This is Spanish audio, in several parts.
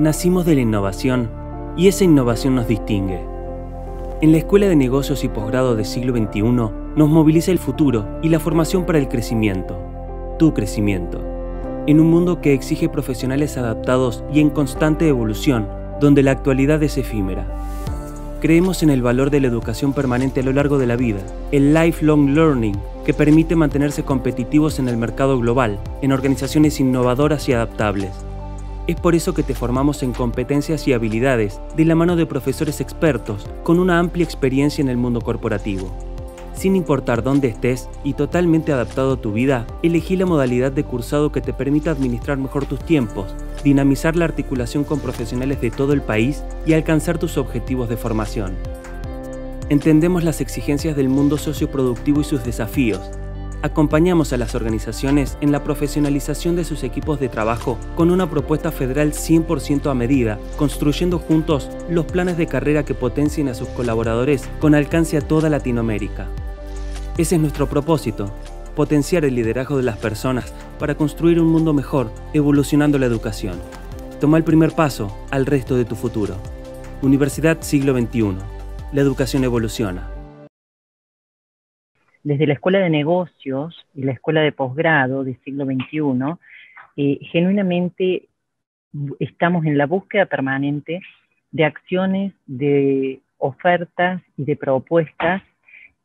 Nacimos de la innovación y esa innovación nos distingue. En la Escuela de Negocios y Posgrado de siglo XXI nos moviliza el futuro y la formación para el crecimiento, tu crecimiento, en un mundo que exige profesionales adaptados y en constante evolución, donde la actualidad es efímera. Creemos en el valor de la educación permanente a lo largo de la vida, el lifelong learning, que permite mantenerse competitivos en el mercado global, en organizaciones innovadoras y adaptables. Es por eso que te formamos en competencias y habilidades de la mano de profesores expertos con una amplia experiencia en el mundo corporativo. Sin importar dónde estés y totalmente adaptado a tu vida, elegí la modalidad de cursado que te permita administrar mejor tus tiempos, dinamizar la articulación con profesionales de todo el país y alcanzar tus objetivos de formación. Entendemos las exigencias del mundo socioproductivo y sus desafíos, acompañamos a las organizaciones en la profesionalización de sus equipos de trabajo con una propuesta federal 100% a medida, construyendo juntos los planes de carrera que potencien a sus colaboradores con alcance a toda Latinoamérica. Ese es nuestro propósito, potenciar el liderazgo de las personas para construir un mundo mejor, evolucionando la educación. Toma el primer paso al resto de tu futuro. Universidad Siglo XXI. La educación evoluciona desde la Escuela de Negocios y la Escuela de Posgrado del siglo XXI, eh, genuinamente estamos en la búsqueda permanente de acciones, de ofertas y de propuestas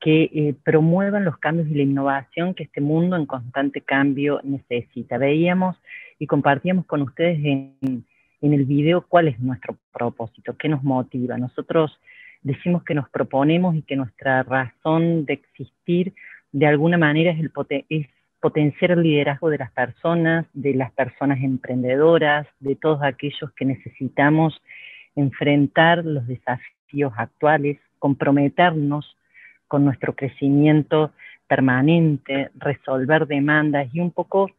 que eh, promuevan los cambios y la innovación que este mundo en constante cambio necesita. Veíamos y compartíamos con ustedes en, en el video cuál es nuestro propósito, qué nos motiva. Nosotros decimos que nos proponemos y que nuestra razón de existir de alguna manera es, el potenciar el liderazgo de las personas, de las personas emprendedoras, de todos aquellos que necesitamos enfrentar los desafíos actuales, comprometernos con nuestro crecimiento permanente, resolver demandas y un poco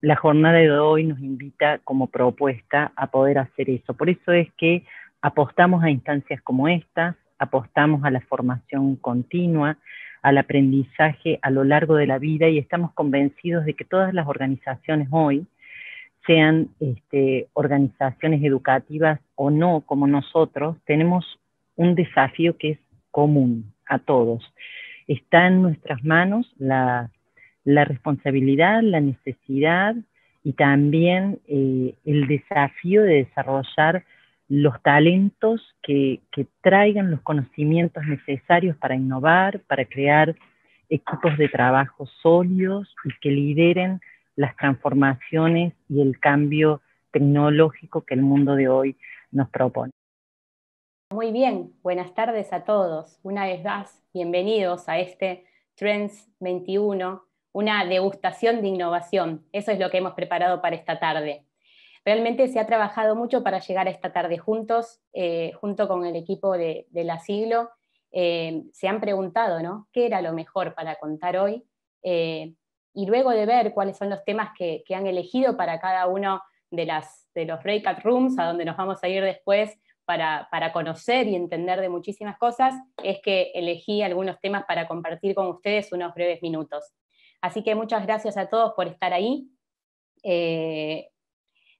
la jornada de hoy nos invita como propuesta a poder hacer eso. Por eso es que apostamos a instancias como estas, apostamos a la formación continua, al aprendizaje a lo largo de la vida y estamos convencidos de que todas las organizaciones hoy, sean este, organizaciones educativas o no, como nosotros, tenemos un desafío que es común a todos. Está en nuestras manos la, responsabilidad, la necesidad y también eh, el desafío de desarrollar los talentos que, traigan los conocimientos necesarios para innovar, para crear equipos de trabajo sólidos y que lideren las transformaciones y el cambio tecnológico que el mundo de hoy nos propone. Muy bien, buenas tardes a todos. Una vez más, bienvenidos a este Trends 21, una degustación de innovación. Eso es lo que hemos preparado para esta tarde. Realmente se ha trabajado mucho para llegar a esta tarde juntos, eh, junto con el equipo de, la siglo. Eh, se han preguntado, ¿no? ¿Qué era lo mejor para contar hoy? Eh, y luego de ver cuáles son los temas que, han elegido para cada uno de, los breakout rooms, a donde nos vamos a ir después para, conocer y entender de muchísimas cosas, es que elegí algunos temas para compartir con ustedes unos breves minutos. Así que muchas gracias a todos por estar ahí.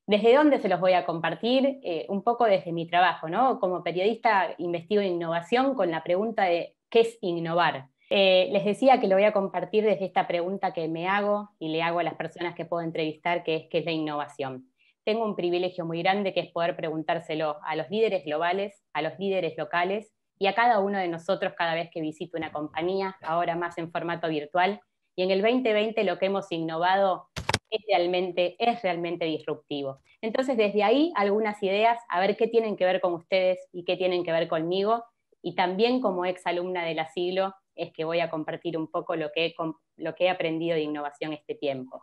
¿Desde dónde se los voy a compartir? Eh, un poco desde mi trabajo, ¿no? Como periodista investigo innovación con la pregunta de ¿qué es innovar? Eh, les decía que lo voy a compartir desde esta pregunta que me hago y le hago a las personas que puedo entrevistar, que es ¿qué es la innovación? Tengo un privilegio muy grande que es poder preguntárselo a los líderes globales, a los líderes locales y a cada uno de nosotros cada vez que visito una compañía, ahora más en formato virtual. Y en el 2020 lo que hemos innovado es realmente, es realmente disruptivo. Entonces, desde ahí, algunas ideas, a ver qué tienen que ver con ustedes y qué tienen que ver conmigo. Y también como ex alumna de la siglo, es que voy a compartir un poco lo que he, lo que he aprendido de innovación este tiempo.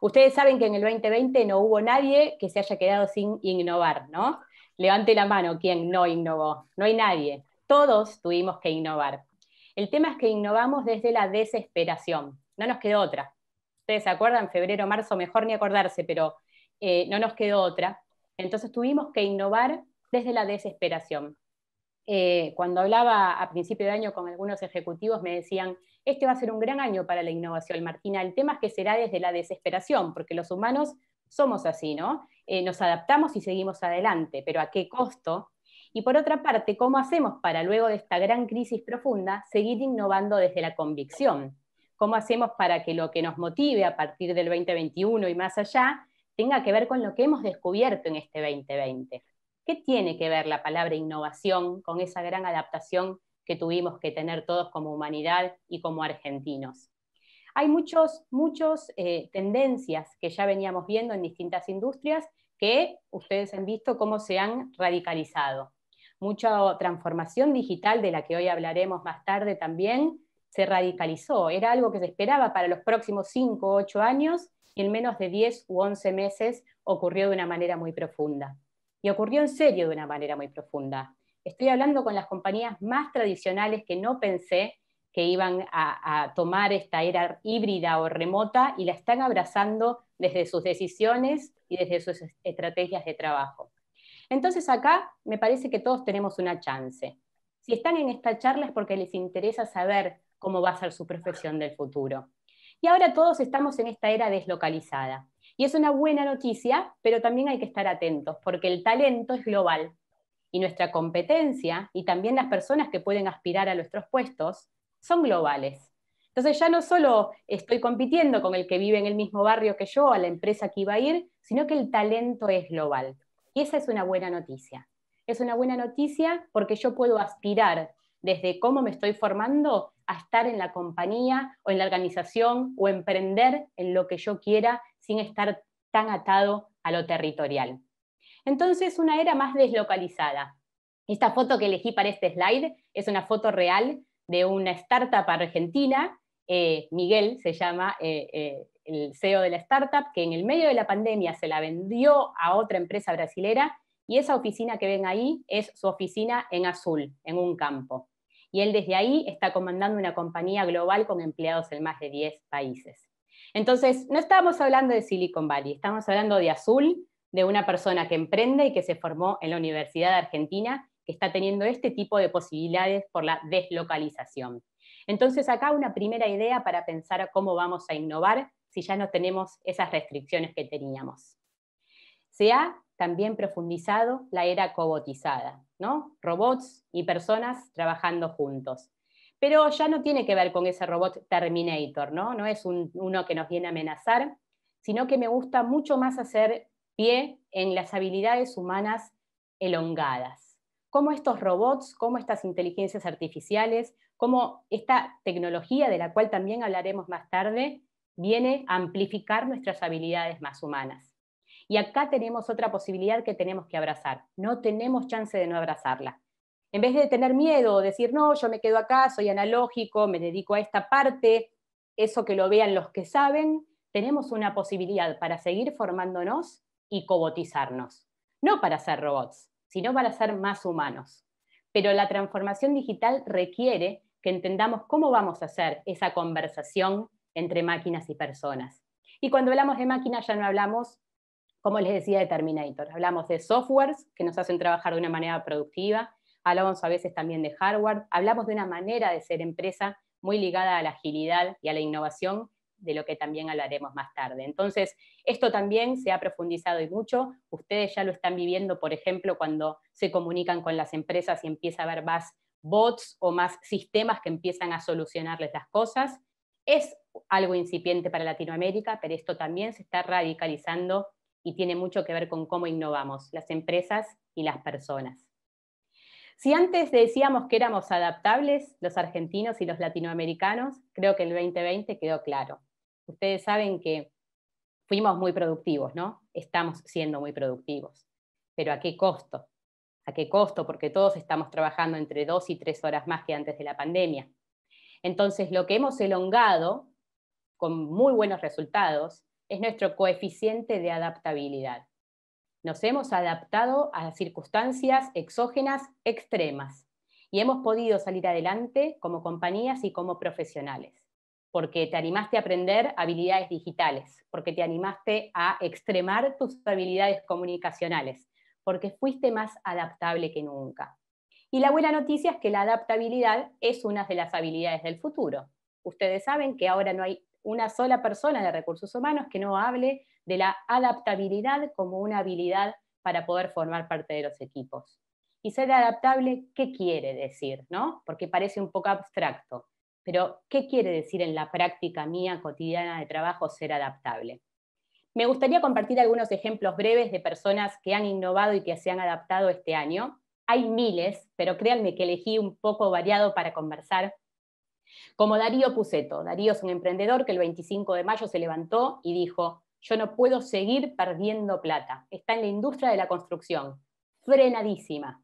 Ustedes saben que en el 2020 no hubo nadie que se haya quedado sin innovar, ¿no? Levante la mano quien no innovó. No hay nadie. Todos tuvimos que innovar. El tema es que innovamos desde la desesperación. No nos quedó otra ustedes se acuerdan, febrero, marzo, mejor ni acordarse, pero eh, no nos quedó otra. Entonces tuvimos que innovar desde la desesperación. Eh, cuando hablaba a principio de año con algunos ejecutivos me decían, este va a ser un gran año para la innovación, Martina, el tema es que será desde la desesperación, porque los humanos somos así, ¿no? Eh, nos adaptamos y seguimos adelante, pero ¿a qué costo? Y por otra parte, ¿cómo hacemos para luego de esta gran crisis profunda seguir innovando desde la convicción? ¿Cómo hacemos para que lo que nos motive a partir del 2021 y más allá tenga que ver con lo que hemos descubierto en este 2020? ¿Qué tiene que ver la palabra innovación con esa gran adaptación que tuvimos que tener todos como humanidad y como argentinos? Hay muchas muchos, eh, tendencias que ya veníamos viendo en distintas industrias que ustedes han visto cómo se han radicalizado. Mucha transformación digital de la que hoy hablaremos más tarde también, se radicalizó. Era algo que se esperaba para los próximos 5 o 8 años y en menos de 10 u 11 meses ocurrió de una manera muy profunda. Y ocurrió en serio de una manera muy profunda. Estoy hablando con las compañías más tradicionales que no pensé que iban a, a tomar esta era híbrida o remota y la están abrazando desde sus decisiones y desde sus estrategias de trabajo. Entonces acá me parece que todos tenemos una chance. Si están en esta charla es porque les interesa saber cómo va a ser su perfección del futuro. Y ahora todos estamos en esta era deslocalizada. Y es una buena noticia, pero también hay que estar atentos, porque el talento es global. Y nuestra competencia y también las personas que pueden aspirar a nuestros puestos son globales. Entonces ya no solo estoy compitiendo con el que vive en el mismo barrio que yo, a la empresa que iba a ir, sino que el talento es global. Y esa es una buena noticia. Es una buena noticia porque yo puedo aspirar desde cómo me estoy formando a estar en la compañía o en la organización o emprender en lo que yo quiera sin estar tan atado a lo territorial. Entonces, una era más deslocalizada. Esta foto que elegí para este slide es una foto real de una startup argentina, eh, Miguel se llama eh, eh, el CEO de la startup, que en el medio de la pandemia se la vendió a otra empresa brasilera y esa oficina que ven ahí es su oficina en azul, en un campo y él desde ahí está comandando una compañía global con empleados en más de 10 países. Entonces, no estamos hablando de Silicon Valley, estamos hablando de Azul, de una persona que emprende y que se formó en la Universidad de Argentina, que está teniendo este tipo de posibilidades por la deslocalización. Entonces, acá una primera idea para pensar cómo vamos a innovar si ya no tenemos esas restricciones que teníamos. Sea también profundizado la era cobotizada, ¿no? Robots y personas trabajando juntos. Pero ya no tiene que ver con ese robot Terminator, ¿no? No es uno que nos viene a amenazar, sino que me gusta mucho más hacer pie en las habilidades humanas elongadas. Cómo estos robots, cómo estas inteligencias artificiales, cómo esta tecnología, de la cual también hablaremos más tarde, viene a amplificar nuestras habilidades más humanas. Y acá tenemos otra posibilidad que tenemos que abrazar. No tenemos chance de no abrazarla. En vez de tener miedo, o decir, no, yo me quedo acá, soy analógico, me dedico a esta parte, eso que lo vean los que saben, tenemos una posibilidad para seguir formándonos y cobotizarnos. No para ser robots, sino para ser más humanos. Pero la transformación digital requiere que entendamos cómo vamos a hacer esa conversación entre máquinas y personas. Y cuando hablamos de máquinas ya no hablamos como les decía, de Terminator. Hablamos de softwares que nos hacen trabajar de una manera productiva, hablamos a veces también de hardware, hablamos de una manera de ser empresa muy ligada a la agilidad y a la innovación, de lo que también hablaremos más tarde. Entonces, esto también se ha profundizado y mucho. Ustedes ya lo están viviendo, por ejemplo, cuando se comunican con las empresas y empieza a haber más bots o más sistemas que empiezan a solucionarles las cosas. Es algo incipiente para Latinoamérica, pero esto también se está radicalizando y tiene mucho que ver con cómo innovamos las empresas y las personas. Si antes decíamos que éramos adaptables, los argentinos y los latinoamericanos, creo que el 2020 quedó claro. Ustedes saben que fuimos muy productivos, ¿no? Estamos siendo muy productivos. Pero ¿a qué costo? ¿A qué costo? Porque todos estamos trabajando entre dos y tres horas más que antes de la pandemia. Entonces, lo que hemos elongado con muy buenos resultados es nuestro coeficiente de adaptabilidad. Nos hemos adaptado a circunstancias exógenas extremas y hemos podido salir adelante como compañías y como profesionales, porque te animaste a aprender habilidades digitales, porque te animaste a extremar tus habilidades comunicacionales, porque fuiste más adaptable que nunca. Y la buena noticia es que la adaptabilidad es una de las habilidades del futuro. Ustedes saben que ahora no hay una sola persona de recursos humanos que no hable de la adaptabilidad como una habilidad para poder formar parte de los equipos. Y ser adaptable, ¿qué quiere decir? ¿no? Porque parece un poco abstracto, pero ¿qué quiere decir en la práctica mía cotidiana de trabajo ser adaptable? Me gustaría compartir algunos ejemplos breves de personas que han innovado y que se han adaptado este año. Hay miles, pero créanme que elegí un poco variado para conversar como Darío Puceto, Darío es un emprendedor que el 25 de mayo se levantó y dijo, yo no puedo seguir perdiendo plata. Está en la industria de la construcción, frenadísima.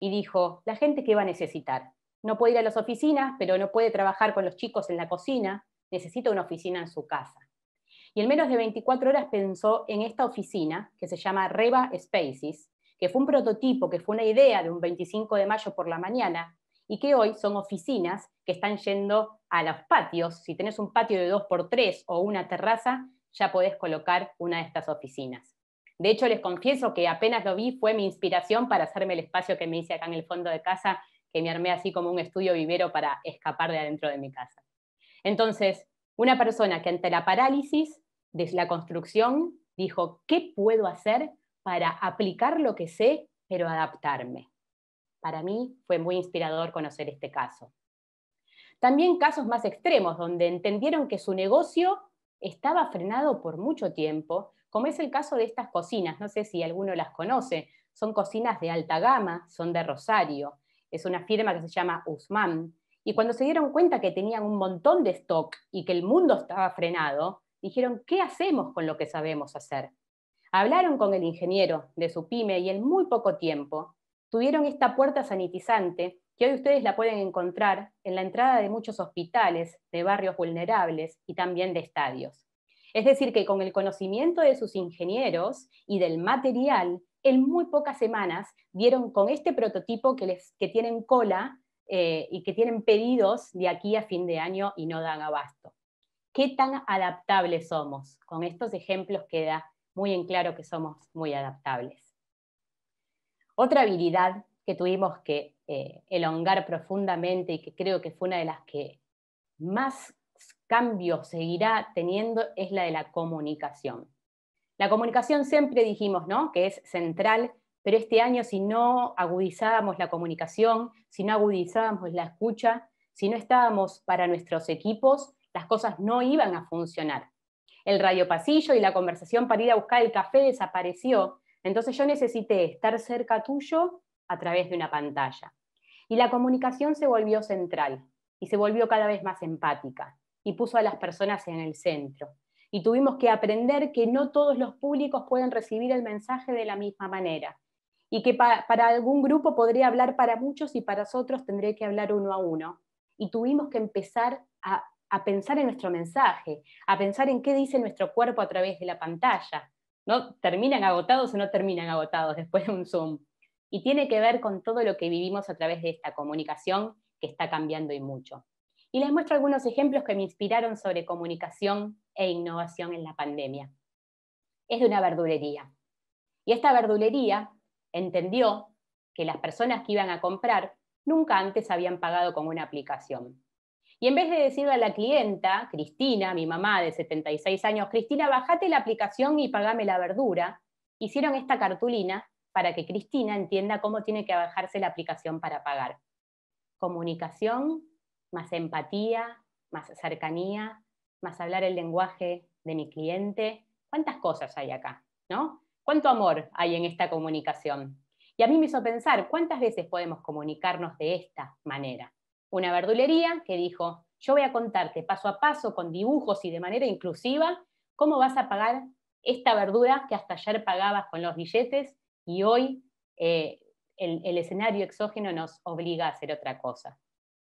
Y dijo, la gente que va a necesitar. No puede ir a las oficinas, pero no puede trabajar con los chicos en la cocina, necesita una oficina en su casa. Y en menos de 24 horas pensó en esta oficina, que se llama Reba Spaces, que fue un prototipo, que fue una idea de un 25 de mayo por la mañana, y que hoy son oficinas que están yendo a los patios. Si tenés un patio de 2x3 o una terraza, ya podés colocar una de estas oficinas. De hecho, les confieso que apenas lo vi fue mi inspiración para hacerme el espacio que me hice acá en el fondo de casa, que me armé así como un estudio vivero para escapar de adentro de mi casa. Entonces, una persona que ante la parálisis de la construcción dijo, ¿qué puedo hacer para aplicar lo que sé, pero adaptarme? Para mí fue muy inspirador conocer este caso. También casos más extremos, donde entendieron que su negocio estaba frenado por mucho tiempo, como es el caso de estas cocinas, no sé si alguno las conoce, son cocinas de alta gama, son de Rosario, es una firma que se llama Usman, y cuando se dieron cuenta que tenían un montón de stock y que el mundo estaba frenado, dijeron, ¿qué hacemos con lo que sabemos hacer? Hablaron con el ingeniero de su pyme y en muy poco tiempo tuvieron esta puerta sanitizante que hoy ustedes la pueden encontrar en la entrada de muchos hospitales, de barrios vulnerables y también de estadios. Es decir, que con el conocimiento de sus ingenieros y del material, en muy pocas semanas dieron con este prototipo que, les, que tienen cola eh, y que tienen pedidos de aquí a fin de año y no dan abasto. ¿Qué tan adaptables somos? Con estos ejemplos queda muy en claro que somos muy adaptables. Otra habilidad que tuvimos que eh, elongar profundamente y que creo que fue una de las que más cambios seguirá teniendo es la de la comunicación. La comunicación siempre dijimos ¿no? que es central, pero este año si no agudizábamos la comunicación, si no agudizábamos la escucha, si no estábamos para nuestros equipos, las cosas no iban a funcionar. El radio pasillo y la conversación para ir a buscar el café desapareció entonces yo necesité estar cerca tuyo a través de una pantalla. Y la comunicación se volvió central y se volvió cada vez más empática y puso a las personas en el centro. Y tuvimos que aprender que no todos los públicos pueden recibir el mensaje de la misma manera y que para algún grupo podría hablar para muchos y para otros tendré que hablar uno a uno. Y tuvimos que empezar a pensar en nuestro mensaje, a pensar en qué dice nuestro cuerpo a través de la pantalla, ¿no? ¿Terminan agotados o no terminan agotados después de un Zoom? Y tiene que ver con todo lo que vivimos a través de esta comunicación que está cambiando y mucho. Y les muestro algunos ejemplos que me inspiraron sobre comunicación e innovación en la pandemia. Es de una verdulería. Y esta verdulería entendió que las personas que iban a comprar nunca antes habían pagado con una aplicación. Y en vez de decirle a la clienta, Cristina, mi mamá de 76 años, Cristina, bajate la aplicación y pagame la verdura, hicieron esta cartulina para que Cristina entienda cómo tiene que bajarse la aplicación para pagar. Comunicación, más empatía, más cercanía, más hablar el lenguaje de mi cliente. ¿Cuántas cosas hay acá? ¿No? ¿Cuánto amor hay en esta comunicación? Y a mí me hizo pensar, ¿cuántas veces podemos comunicarnos de esta manera? una verdulería que dijo, yo voy a contarte paso a paso, con dibujos y de manera inclusiva, cómo vas a pagar esta verdura que hasta ayer pagabas con los billetes y hoy eh, el, escenario exógeno nos obliga a hacer otra cosa.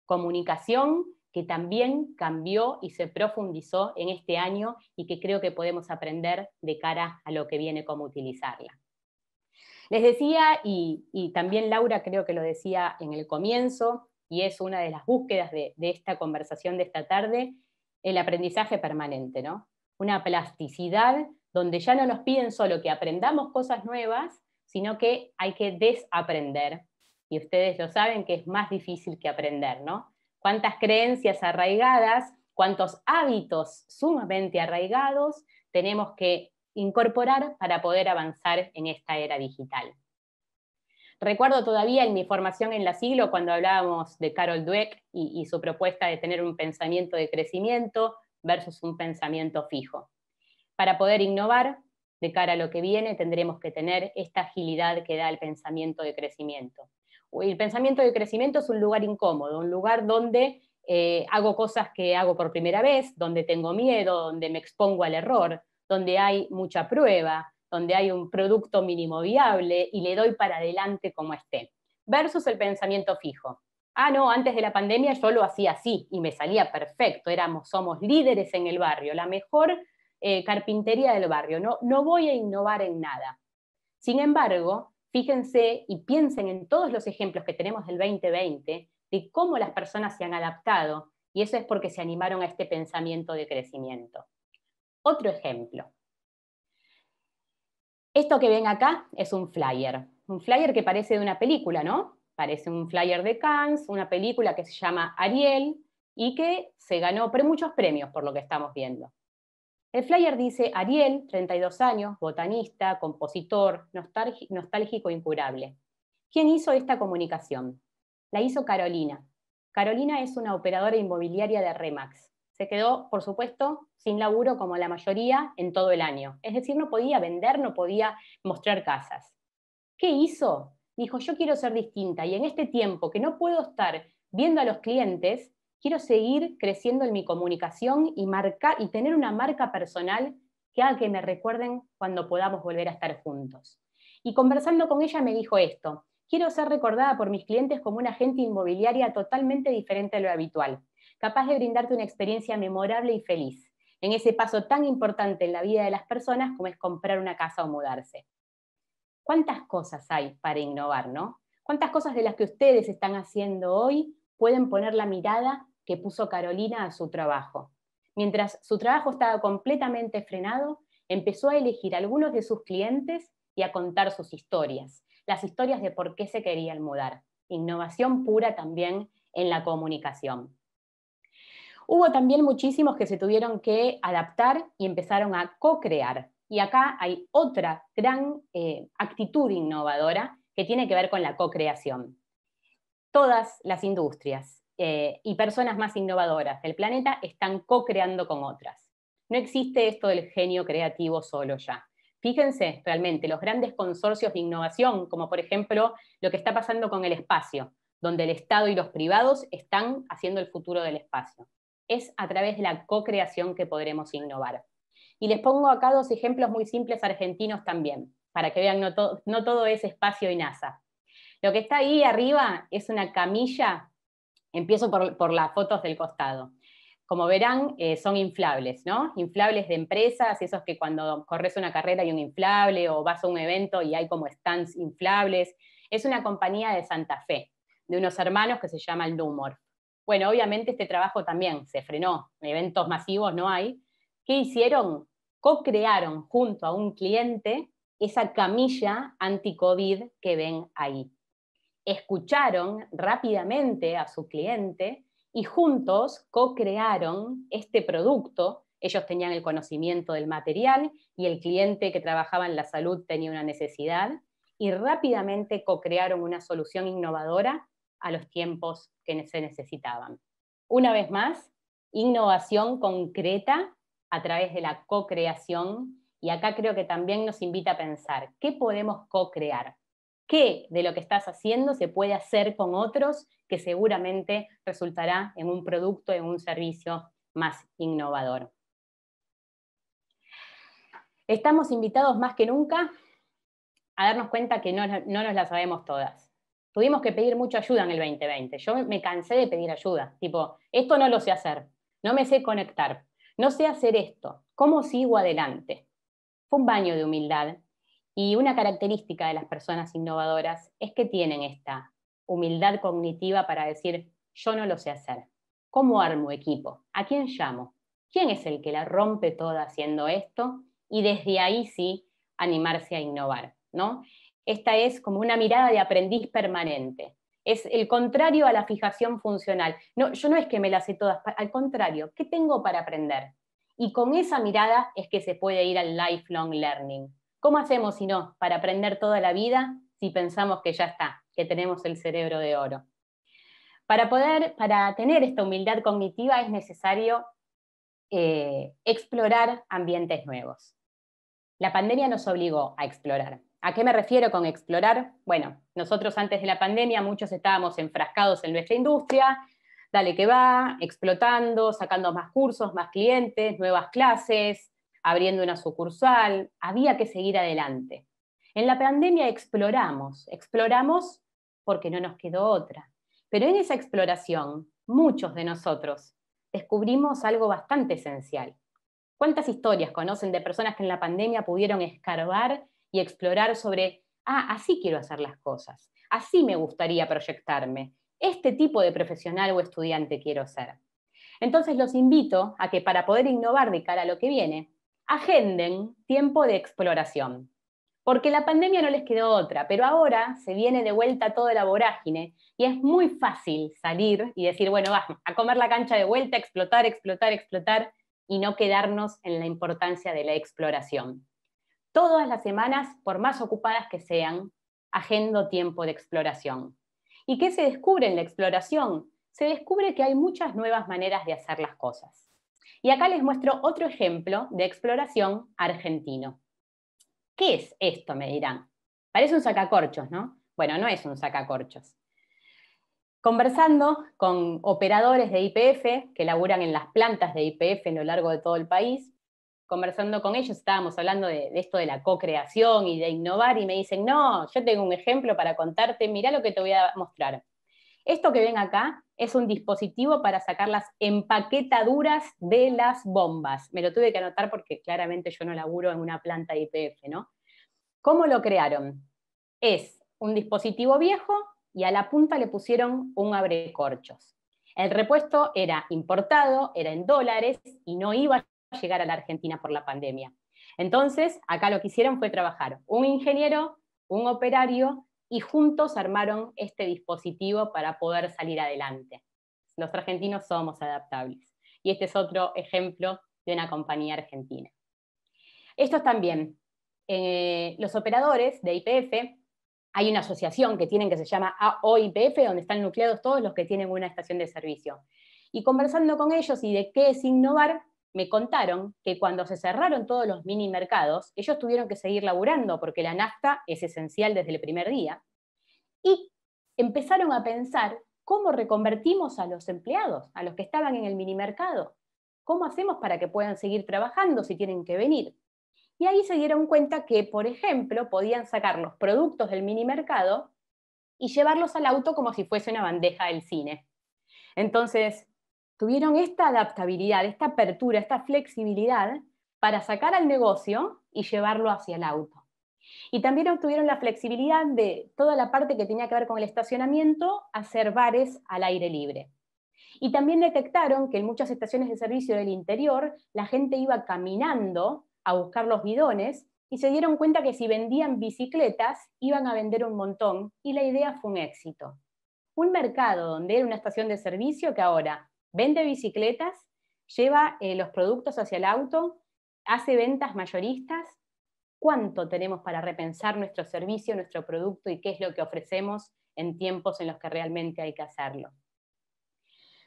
Comunicación que también cambió y se profundizó en este año y que creo que podemos aprender de cara a lo que viene cómo utilizarla. Les decía, y, también Laura creo que lo decía en el comienzo, y es una de las búsquedas de, esta conversación de esta tarde, el aprendizaje permanente, ¿no? Una plasticidad donde ya no nos piden solo que aprendamos cosas nuevas, sino que hay que desaprender. Y ustedes lo saben que es más difícil que aprender, ¿no? Cuántas creencias arraigadas, cuántos hábitos sumamente arraigados tenemos que incorporar para poder avanzar en esta era digital. Recuerdo todavía en mi formación en la siglo cuando hablábamos de Carol Dweck y, su propuesta de tener un pensamiento de crecimiento versus un pensamiento fijo. Para poder innovar de cara a lo que viene, tendremos que tener esta agilidad que da el pensamiento de crecimiento. El pensamiento de crecimiento es un lugar incómodo, un lugar donde eh, hago cosas que hago por primera vez, donde tengo miedo, donde me expongo al error, donde hay mucha prueba, donde hay un producto mínimo viable y le doy para adelante como esté, versus el pensamiento fijo. Ah, no, antes de la pandemia yo lo hacía así y me salía perfecto, éramos, somos líderes en el barrio, la mejor eh, carpintería del barrio, no, no voy a innovar en nada. Sin embargo, fíjense y piensen en todos los ejemplos que tenemos del 2020 de cómo las personas se han adaptado y eso es porque se animaron a este pensamiento de crecimiento. Otro ejemplo, esto que ven acá es un flyer, un flyer que parece de una película, ¿no? Parece un flyer de Cannes, una película que se llama Ariel y que se ganó muchos premios por lo que estamos viendo. El flyer dice Ariel, 32 años, botanista, compositor, nostálgico e incurable. ¿Quién hizo esta comunicación? La hizo Carolina. Carolina es una operadora inmobiliaria de Remax se quedó, por supuesto, sin laburo como la mayoría en todo el año. Es decir, no podía vender, no podía mostrar casas. ¿Qué hizo? Dijo, yo quiero ser distinta y en este tiempo que no puedo estar viendo a los clientes, quiero seguir creciendo en mi comunicación y, marca y tener una marca personal que haga que me recuerden cuando podamos volver a estar juntos. Y conversando con ella me dijo esto, quiero ser recordada por mis clientes como una agente inmobiliaria totalmente diferente a lo habitual capaz de brindarte una experiencia memorable y feliz, en ese paso tan importante en la vida de las personas como es comprar una casa o mudarse. ¿Cuántas cosas hay para innovar, no? ¿Cuántas cosas de las que ustedes están haciendo hoy pueden poner la mirada que puso Carolina a su trabajo? Mientras su trabajo estaba completamente frenado, empezó a elegir algunos de sus clientes y a contar sus historias, las historias de por qué se querían mudar. Innovación pura también en la comunicación. Hubo también muchísimos que se tuvieron que adaptar y empezaron a co-crear. Y acá hay otra gran eh, actitud innovadora que tiene que ver con la co-creación. Todas las industrias eh, y personas más innovadoras del planeta están co-creando con otras. No existe esto del genio creativo solo ya. Fíjense realmente los grandes consorcios de innovación, como por ejemplo lo que está pasando con el espacio, donde el Estado y los privados están haciendo el futuro del espacio es a través de la co-creación que podremos innovar. Y les pongo acá dos ejemplos muy simples argentinos también, para que vean no, todo es espacio y NASA. Lo que está ahí arriba es una camilla, empiezo por, las fotos del costado. Como verán, eh, son inflables, ¿no? Inflables de empresas, esos que cuando corres una carrera hay un inflable o vas a un evento y hay como stands inflables. Es una compañía de Santa Fe, de unos hermanos que se llama El bueno, obviamente este trabajo también se frenó, eventos masivos no hay. ¿Qué hicieron? Co-crearon junto a un cliente esa camilla anti-COVID que ven ahí. Escucharon rápidamente a su cliente y juntos co-crearon este producto. Ellos tenían el conocimiento del material y el cliente que trabajaba en la salud tenía una necesidad y rápidamente co-crearon una solución innovadora a los tiempos que se necesitaban. Una vez más, innovación concreta a través de la co-creación. Y acá creo que también nos invita a pensar, ¿qué podemos co-crear? ¿Qué de lo que estás haciendo se puede hacer con otros que seguramente resultará en un producto, en un servicio más innovador? Estamos invitados más que nunca a darnos cuenta que no, no nos la sabemos todas Tuvimos que pedir mucha ayuda en el 2020. Yo me cansé de pedir ayuda. Tipo, esto no lo sé hacer, no me sé conectar, no sé hacer esto. ¿Cómo sigo adelante? Fue un baño de humildad. Y una característica de las personas innovadoras es que tienen esta humildad cognitiva para decir, yo no lo sé hacer. ¿Cómo armo equipo? ¿A quién llamo? ¿Quién es el que la rompe toda haciendo esto? Y desde ahí sí animarse a innovar, ¿no? Esta es como una mirada de aprendiz permanente. Es el contrario a la fijación funcional. No, yo no es que me las sé todas, al contrario, ¿qué tengo para aprender? Y con esa mirada es que se puede ir al lifelong learning. ¿Cómo hacemos si no para aprender toda la vida si pensamos que ya está, que tenemos el cerebro de oro? Para poder, para tener esta humildad cognitiva es necesario eh, explorar ambientes nuevos. La pandemia nos obligó a explorar. ¿A qué me refiero con explorar? Bueno, nosotros antes de la pandemia muchos estábamos enfrascados en nuestra industria, dale que va, explotando, sacando más cursos, más clientes, nuevas clases, abriendo una sucursal, había que seguir adelante. En la pandemia exploramos, exploramos porque no nos quedó otra, pero en esa exploración, muchos de nosotros descubrimos algo bastante esencial. ¿Cuántas historias conocen de personas que en la pandemia pudieron escarbar y explorar sobre, ah, así quiero hacer las cosas, así me gustaría proyectarme, este tipo de profesional o estudiante quiero ser. Entonces los invito a que para poder innovar de cara a lo que viene, agenden tiempo de exploración. Porque la pandemia no les quedó otra, pero ahora se viene de vuelta toda la vorágine y es muy fácil salir y decir, bueno, vamos a comer la cancha de vuelta, explotar, explotar, explotar y no quedarnos en la importancia de la exploración todas las semanas, por más ocupadas que sean, agendo tiempo de exploración. ¿Y qué se descubre en la exploración? Se descubre que hay muchas nuevas maneras de hacer las cosas. Y acá les muestro otro ejemplo de exploración argentino. ¿Qué es esto? Me dirán. Parece un sacacorchos, ¿no? Bueno, no es un sacacorchos. Conversando con operadores de IPF que laburan en las plantas de IPF a lo largo de todo el país, conversando con ellos, estábamos hablando de, esto de la co-creación y de innovar, y me dicen, no, yo tengo un ejemplo para contarte, mirá lo que te voy a mostrar. Esto que ven acá es un dispositivo para sacar las empaquetaduras de las bombas. Me lo tuve que anotar porque claramente yo no laburo en una planta de IPF, ¿no? ¿Cómo lo crearon? Es un dispositivo viejo y a la punta le pusieron un abrecorchos. El repuesto era importado, era en dólares y no iba llegar a la Argentina por la pandemia. Entonces, acá lo que hicieron fue trabajar un ingeniero, un operario y juntos armaron este dispositivo para poder salir adelante. Los argentinos somos adaptables. Y este es otro ejemplo de una compañía argentina. Estos también, eh, los operadores de IPF, hay una asociación que tienen que se llama AOIPF, donde están nucleados todos los que tienen una estación de servicio. Y conversando con ellos y de qué es innovar, me contaron que cuando se cerraron todos los mini mercados, ellos tuvieron que seguir laburando porque la nafta es esencial desde el primer día, y empezaron a pensar cómo reconvertimos a los empleados, a los que estaban en el mini mercado, cómo hacemos para que puedan seguir trabajando si tienen que venir. Y ahí se dieron cuenta que, por ejemplo, podían sacar los productos del mini mercado y llevarlos al auto como si fuese una bandeja del cine. Entonces, tuvieron esta adaptabilidad, esta apertura, esta flexibilidad para sacar al negocio y llevarlo hacia el auto. Y también obtuvieron la flexibilidad de toda la parte que tenía que ver con el estacionamiento, hacer bares al aire libre. Y también detectaron que en muchas estaciones de servicio del interior la gente iba caminando a buscar los bidones y se dieron cuenta que si vendían bicicletas iban a vender un montón y la idea fue un éxito. Un mercado donde era una estación de servicio que ahora Vende bicicletas, lleva eh, los productos hacia el auto, hace ventas mayoristas. ¿Cuánto tenemos para repensar nuestro servicio, nuestro producto y qué es lo que ofrecemos en tiempos en los que realmente hay que hacerlo?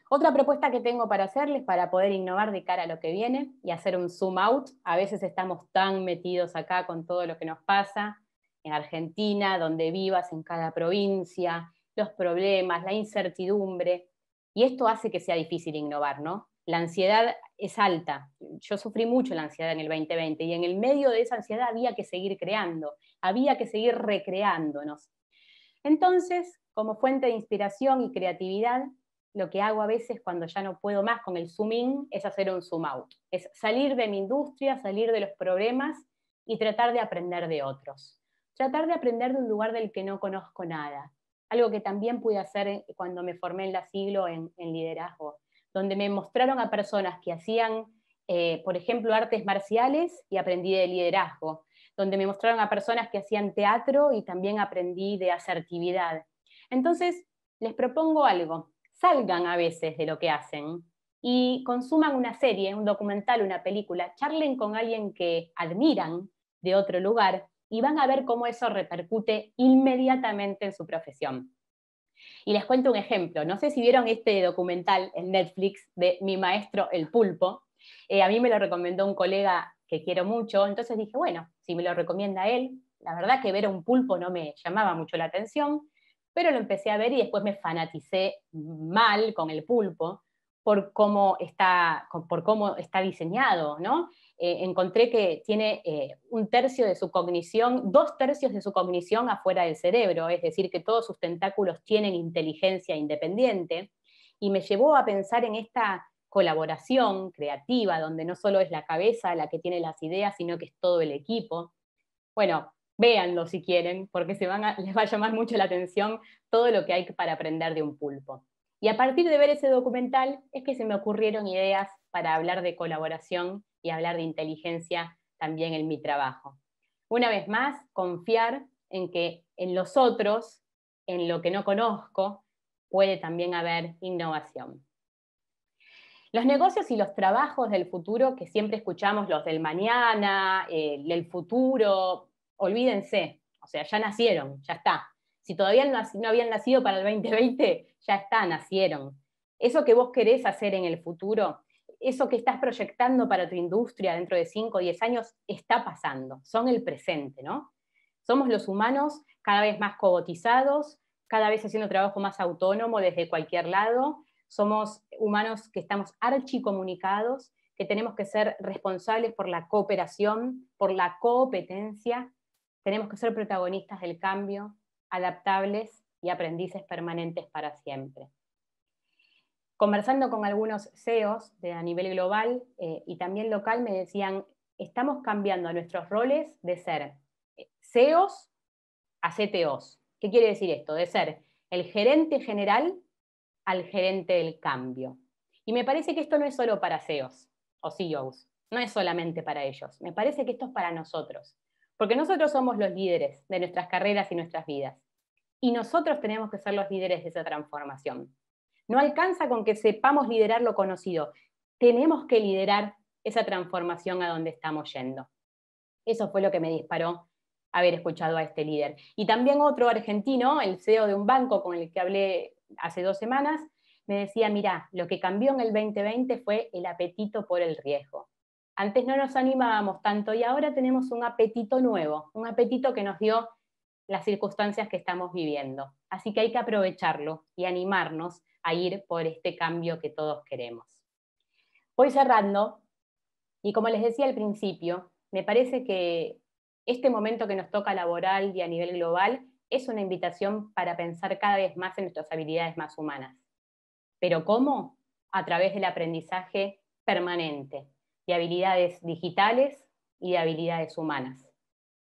Otra propuesta que tengo para hacerles para poder innovar de cara a lo que viene y hacer un zoom out. A veces estamos tan metidos acá con todo lo que nos pasa en Argentina, donde vivas, en cada provincia, los problemas, la incertidumbre, y esto hace que sea difícil innovar, ¿no? La ansiedad es alta. Yo sufrí mucho la ansiedad en el 2020 y en el medio de esa ansiedad había que seguir creando, había que seguir recreándonos. Entonces, como fuente de inspiración y creatividad, lo que hago a veces cuando ya no puedo más con el zoom in es hacer un zoom out, es salir de mi industria, salir de los problemas y tratar de aprender de otros, tratar de aprender de un lugar del que no conozco nada, algo que también pude hacer eh, cuando me formé en la siglo en, liderazgo, donde me mostraron a personas que hacían, eh, por ejemplo, artes marciales y aprendí de liderazgo, donde me mostraron a personas que hacían teatro y también aprendí de asertividad. Entonces, les propongo algo, salgan a veces de lo que hacen y consuman una serie, un documental, una película, charlen con alguien que admiran de otro lugar y van a ver cómo eso repercute inmediatamente en su profesión. Y les cuento un ejemplo. No sé si vieron este documental en Netflix de Mi maestro El Pulpo. Eh, a mí me lo recomendó un colega que quiero mucho, entonces dije, bueno, si me lo recomienda él, la verdad que ver a un pulpo no me llamaba mucho la atención, pero lo empecé a ver y después me fanaticé mal con el pulpo por cómo está, por cómo está diseñado, ¿no? Eh, encontré que tiene eh, un tercio de su cognición, dos tercios de su cognición afuera del cerebro, es decir, que todos sus tentáculos tienen inteligencia independiente, y me llevó a pensar en esta colaboración creativa, donde no solo es la cabeza la que tiene las ideas, sino que es todo el equipo. Bueno, véanlo si quieren, porque se van les va a llamar mucho la atención todo lo que hay para aprender de un pulpo. Y a partir de ver ese documental es que se me ocurrieron ideas para hablar de colaboración y hablar de inteligencia también en mi trabajo. Una vez más, confiar en que en los otros, en lo que no conozco, puede también haber innovación. Los negocios y los trabajos del futuro, que siempre escuchamos los del mañana, el eh, del futuro, olvídense, o sea, ya nacieron, ya está. Si todavía no, habían nacido para el 2020, ya está, nacieron. Eso que vos querés hacer en el futuro, eso que estás proyectando para tu industria dentro de 5 o 10 años está pasando, son el presente, ¿no? Somos los humanos cada vez más cobotizados, cada vez haciendo trabajo más autónomo desde cualquier lado, somos humanos que estamos archicomunicados, que tenemos que ser responsables por la cooperación, por la competencia, tenemos que ser protagonistas del cambio, adaptables y aprendices permanentes para siempre. Conversando con algunos CEOs de, a nivel global eh, y también local, me decían, estamos cambiando nuestros roles de ser eh, CEOs a CTOs. ¿Qué quiere decir esto? De ser el gerente general al gerente del cambio. Y me parece que esto no es solo para CEOs o CEOs, no es solamente para ellos, me parece que esto es para nosotros, porque nosotros somos los líderes de nuestras carreras y nuestras vidas. Y nosotros tenemos que ser los líderes de esa transformación. No alcanza con que sepamos liderar lo conocido. Tenemos que liderar esa transformación a donde estamos yendo. Eso fue lo que me disparó haber escuchado a este líder. Y también otro argentino, el CEO de un banco con el que hablé hace dos semanas, me decía, mira, lo que cambió en el 2020 fue el apetito por el riesgo. Antes no nos animábamos tanto y ahora tenemos un apetito nuevo, un apetito que nos dio las circunstancias que estamos viviendo. Así que hay que aprovecharlo y animarnos a ir por este cambio que todos queremos. Voy cerrando y como les decía al principio, me parece que este momento que nos toca laboral y a nivel global es una invitación para pensar cada vez más en nuestras habilidades más humanas. ¿Pero cómo? A través del aprendizaje permanente, de habilidades digitales y de habilidades humanas.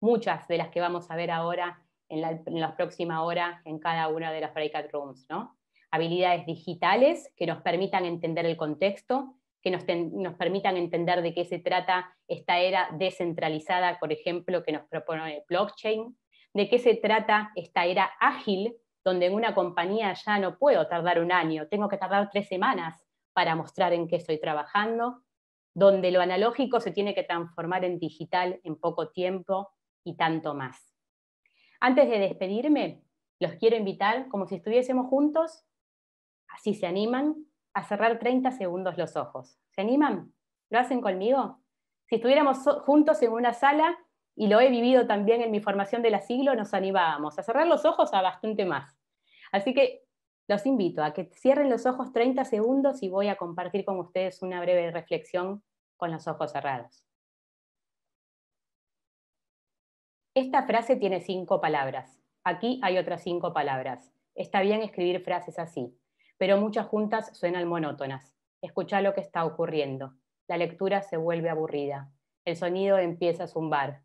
Muchas de las que vamos a ver ahora en la, próxima hora en cada una de las breakout rooms, ¿no? habilidades digitales que nos permitan entender el contexto, que nos, nos, permitan entender de qué se trata esta era descentralizada, por ejemplo, que nos propone blockchain, de qué se trata esta era ágil, donde en una compañía ya no puedo tardar un año, tengo que tardar tres semanas para mostrar en qué estoy trabajando, donde lo analógico se tiene que transformar en digital en poco tiempo y tanto más. Antes de despedirme, los quiero invitar, como si estuviésemos juntos, si se animan, a cerrar 30 segundos los ojos. ¿Se animan? ¿Lo hacen conmigo? Si estuviéramos juntos en una sala, y lo he vivido también en mi formación de la siglo, nos animábamos a cerrar los ojos a bastante más. Así que los invito a que cierren los ojos 30 segundos y voy a compartir con ustedes una breve reflexión con los ojos cerrados. Esta frase tiene cinco palabras. Aquí hay otras cinco palabras. Está bien escribir frases así pero muchas juntas suenan monótonas. Escucha lo que está ocurriendo. La lectura se vuelve aburrida. El sonido empieza a zumbar.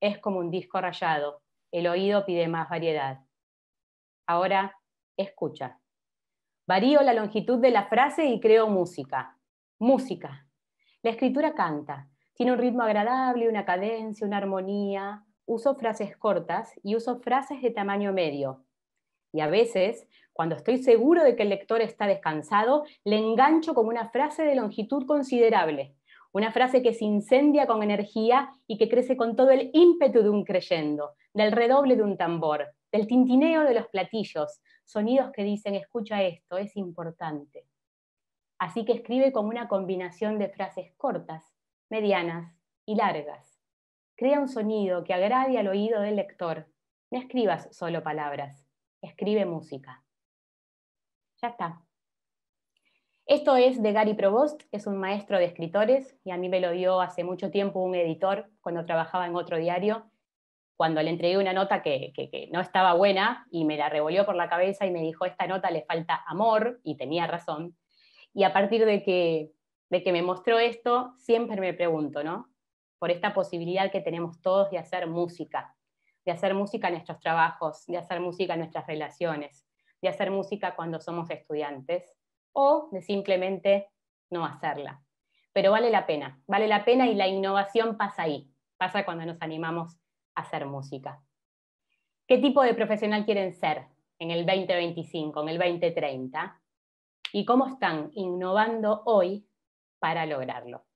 Es como un disco rayado. El oído pide más variedad. Ahora, escucha. Varío la longitud de la frase y creo música. Música. La escritura canta. Tiene un ritmo agradable, una cadencia, una armonía. Uso frases cortas y uso frases de tamaño medio, y a veces, cuando estoy seguro de que el lector está descansado, le engancho con una frase de longitud considerable, una frase que se incendia con energía y que crece con todo el ímpetu de un creyendo, del redoble de un tambor, del tintineo de los platillos, sonidos que dicen, escucha esto, es importante. Así que escribe con una combinación de frases cortas, medianas y largas. Crea un sonido que agrade al oído del lector. No escribas solo palabras escribe música. Ya está. Esto es de Gary Provost, es un maestro de escritores y a mí me lo dio hace mucho tiempo un editor cuando trabajaba en otro diario, cuando le entregué una nota que, no estaba buena y me la revolvió por la cabeza y me dijo, esta nota le falta amor y tenía razón. Y a partir de que, de que me mostró esto, siempre me pregunto, ¿no? Por esta posibilidad que tenemos todos de hacer música, de hacer música en nuestros trabajos, de hacer música en nuestras relaciones, de hacer música cuando somos estudiantes o de simplemente no hacerla. Pero vale la pena, vale la pena y la innovación pasa ahí, pasa cuando nos animamos a hacer música. ¿Qué tipo de profesional quieren ser en el 2025, en el 2030? ¿Y cómo están innovando hoy para lograrlo?